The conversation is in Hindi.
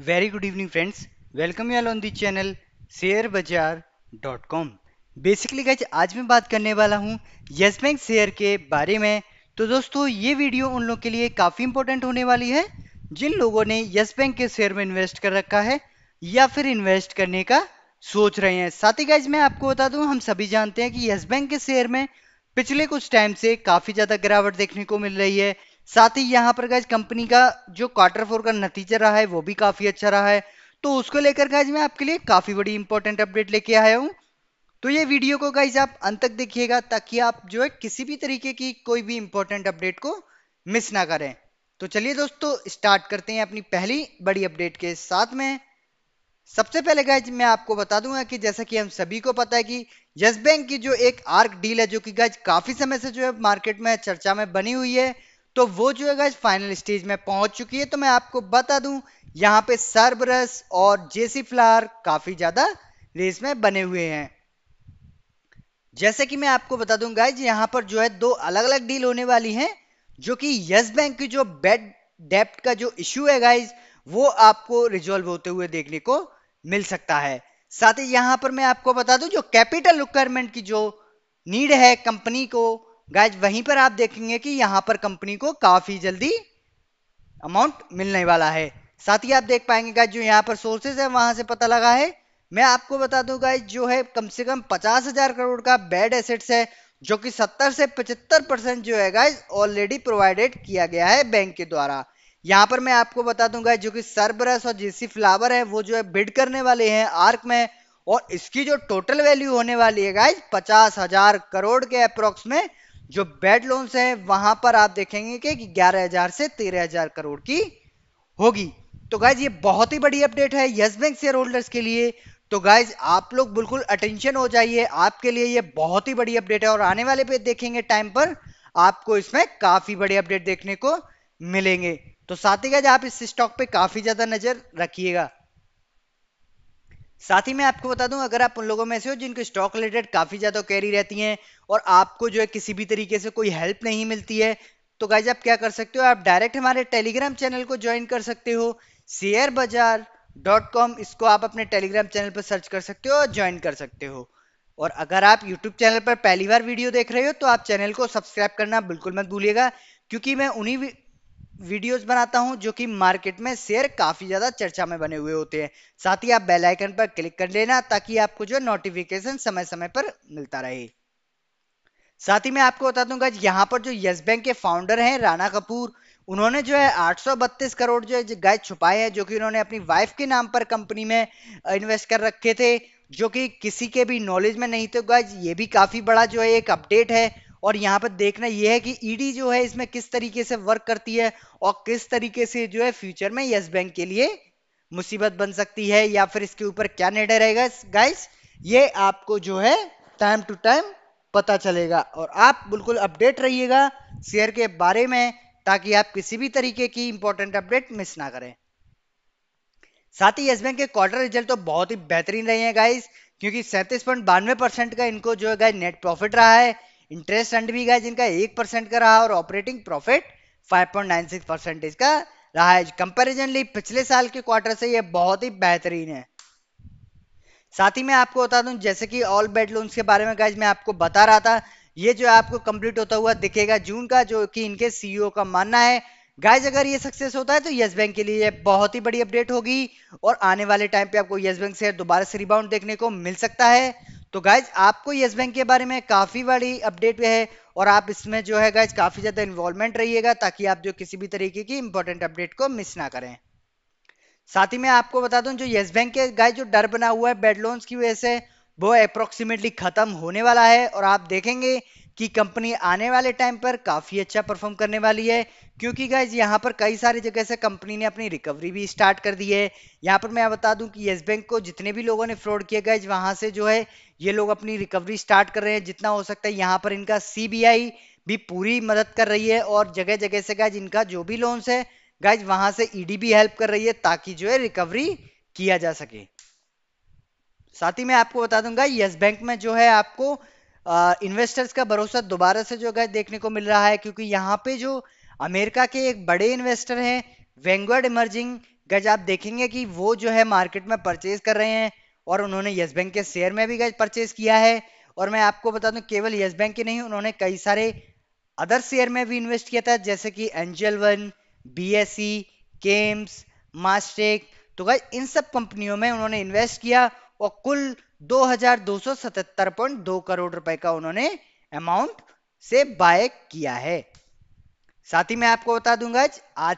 friends welcome you all on the channel share bazaar dot com basically guys आज मैं बात करने वाला हूँ यस बैंक शेयर के बारे में तो दोस्तों ये वीडियो उन लोगों के लिए काफ़ी इंपॉर्टेंट होने वाली है जिन लोगों ने यस बैंक के शेयर में इन्वेस्ट कर रखा है या फिर इन्वेस्ट करने का सोच रहे हैं साथ ही गज मैं आपको बता दूँ हम सभी जानते हैं कि यस बैंक के शेयर में पिछले कुछ टाइम से काफ़ी ज़्यादा गिरावट देखने को मिल रही है साथ ही यहाँ पर गाइज कंपनी का जो क्वार्टर फोर का नतीजा रहा है वो भी काफ़ी अच्छा रहा है तो उसको लेकर गाइज मैं आपके लिए काफ़ी बड़ी इंपॉर्टेंट अपडेट लेके आया हूँ तो ये वीडियो को गाइज आप अंत तक देखिएगा ताकि आप जो है किसी भी तरीके की कोई भी इंपॉर्टेंट अपडेट को मिस ना करें तो चलिए दोस्तों स्टार्ट करते हैं अपनी पहली बड़ी अपडेट के साथ में सबसे पहले गाइज मैं आपको बता दूंगा कि जैसा कि हम सभी को पता है कि यस बैंक की जो एक आर्क डील है जो कि गाइज काफी समय से जो है मार्केट में चर्चा में बनी हुई है तो वो जो है गाइज फाइनल स्टेज में पहुंच चुकी है तो मैं आपको बता दूं यहाँ पे सर्बरस और जेसी फ्लार काफी ज्यादा रेस में बने हुए हैं जैसे कि मैं आपको बता दूं गाइज यहाँ पर जो है दो अलग अलग डील होने वाली हैं जो कि यस बैंक की जो बेड डेप्ट का जो इश्यू है गाइज वो आपको रिजोल्व होते हुए देखने को मिल सकता है साथ ही यहाँ पर मैं आपको बता दूं जो कैपिटल रिक्वायरमेंट की जो नीड है कंपनी को गाइज वहीं पर आप देखेंगे कि यहाँ पर कंपनी को काफी जल्दी अमाउंट मिलने वाला है साथ ही आप देख पाएंगे गाइज जो यहाँ पर सोर्सेज है वहां से पता लगा है मैं आपको बता दूं गाइज जो है कम से कम पचास हजार करोड़ का बेड एसेट्स है जो कि 70 से 75 परसेंट जो है गाइज ऑलरेडी प्रोवाइडेड किया गया है बैंक के द्वारा यहां पर मैं आपको बता दूंगा जो कि सरबरस और जेसी फ्लावर है वो जो है बिड करने वाले हैं आर्क में और इसकी जो टोटल वैल्यू होने वाली है गाइज पचास हजार करोड़ के अप्रोक्स में जो बेड लोन्स है वहां पर आप देखेंगे कि ग्यारह हजार से तेरह हजार करोड़ की होगी तो गाइज ये बहुत ही बड़ी अपडेट है यस बैंक शेयर होल्डर्स के लिए तो गाइज आप लोग बिल्कुल अटेंशन हो जाइए आपके लिए ये बहुत ही बड़ी अपडेट है और आने वाले पे देखेंगे टाइम पर आपको इसमें काफी बड़े अपडेट देखने को मिलेंगे तो साथ ही गाइज आप इस स्टॉक पे काफी ज्यादा नजर रखिएगा साथ ही मैं आपको बता दूं अगर आप उन लोगों में से हो जिनके स्टॉक रिलेटेड काफ़ी ज़्यादा कैरी रहती हैं और आपको जो है किसी भी तरीके से कोई हेल्प नहीं मिलती है तो गाइज आप क्या कर सकते हो आप डायरेक्ट हमारे टेलीग्राम चैनल को ज्वाइन कर सकते हो शेयर बाजार डॉट कॉम इसको आप अपने टेलीग्राम चैनल पर सर्च कर सकते हो और ज्वाइन कर सकते हो और अगर आप यूट्यूब चैनल पर पहली बार वीडियो देख रहे हो तो आप चैनल को सब्सक्राइब करना बिल्कुल मत भूलिएगा क्योंकि मैं उन्हीं वीडियोस बनाता हूं जो कि मार्केट में शेयर काफी ज्यादा चर्चा में बने हुए होते हैं साथ ही आप बेल आइकन पर क्लिक कर लेना ताकि आपको जो नोटिफिकेशन समय समय पर मिलता रहे साथ ही मैं आपको बता दूंगा यहाँ पर जो यस बैंक के फाउंडर हैं राणा कपूर उन्होंने जो है आठ करोड़ जो है गाय छुपाए हैं जो कि उन्होंने अपनी वाइफ के नाम पर कंपनी में इन्वेस्ट कर रखे थे जो कि किसी के भी नॉलेज में नहीं थे गाय ये भी काफी बड़ा जो है एक अपडेट है और यहाँ पर देखना यह है कि ईडी e जो है इसमें किस तरीके से वर्क करती है और किस तरीके से जो है फ्यूचर में यस बैंक के लिए मुसीबत बन सकती है या फिर इसके ऊपर क्या निर्णय रहेगा गाइस ये आपको जो है टाइम टू टाइम पता चलेगा और आप बिल्कुल अपडेट रहिएगा शेयर के बारे में ताकि आप किसी भी तरीके की इंपॉर्टेंट अपडेट मिस ना करें साथ ही यस बैंक के क्वार्टर रिजल्ट तो बहुत ही बेहतरीन रहे हैं गाइस क्योंकि सैंतीस पॉइंट बानवे परसेंट का इनको जो है गाइस नेट प्रॉफिट रहा है इंटरेस्ट फंड भी गाइज इनका एक परसेंट का रहा और ऑपरेटिंग प्रॉफिट 5.96 परसेंटेज का रहा है कंपेरिजनली पिछले साल के क्वार्टर से यह बहुत ही बेहतरीन है साथ ही मैं आपको बता दूं जैसे कि ऑल बेड लोन्स के बारे में गाइज मैं आपको बता रहा था ये जो आपको कंप्लीट होता हुआ दिखेगा जून का जो कि इनके सीईओ e का मानना है गाइज अगर ये सक्सेस होता है तो यस बैंक के लिए बहुत ही बड़ी अपडेट होगी और आने वाले टाइम पे आपको यस बैंक से दोबारा से रिबाउंड देखने को मिल सकता है तो गाइज आपको येस बैंक के बारे में काफ़ी बड़ी अपडेट है और आप इसमें जो है गाइज काफ़ी ज़्यादा इन्वॉल्वमेंट रहिएगा ताकि आप जो किसी भी तरीके की इंपॉर्टेंट अपडेट को मिस ना करें साथ ही मैं आपको बता दूं जो येस बैंक के गाइज जो डर बना हुआ है बेड लोन्स की वजह से वो अप्रोक्सीमेटली ख़त्म होने वाला है और आप देखेंगे कि कंपनी आने वाले टाइम पर काफ़ी अच्छा परफॉर्म करने वाली है क्योंकि गाइज यहाँ पर कई सारी जगह से कंपनी ने अपनी रिकवरी भी स्टार्ट कर दी है यहाँ पर मैं बता दूं कि येस बैंक को जितने भी लोगों ने फ्रॉड किया गाइज वहां से जो है ये लोग अपनी रिकवरी स्टार्ट कर रहे हैं जितना हो सकता है यहाँ पर इनका सी भी पूरी मदद कर रही है और जगह जगह से गाइज इनका जो भी लोन्स है गाइज वहां से ईडी e भी हेल्प कर रही है ताकि जो है रिकवरी किया जा सके साथ ही मैं आपको बता दूंगा यस बैंक में जो है आपको इन्वेस्टर्स का भरोसा दोबारा से जो है देखने को मिल रहा है क्योंकि यहाँ पे जो अमेरिका के एक बड़े इन्वेस्टर हैं वेंगवर्ड इमर्जिंग गज आप देखेंगे कि वो जो है मार्केट में परचेज कर रहे हैं और उन्होंने यस बैंक के शेयर में भी गज परचेज किया है और मैं आपको बता दूं केवल यस बैंक के नहीं उन्होंने कई सारे अदर शेयर में भी इन्वेस्ट किया था जैसे कि Angel One B S C CAMS Mastek तो गज इन सब कंपनियों में उन्होंने इन्वेस्ट किया और कुल 2277.2 करोड़ रुपए का उन्होंने अमाउंट से बाय किया है साथ ही मैं आपको बता दूंगा आज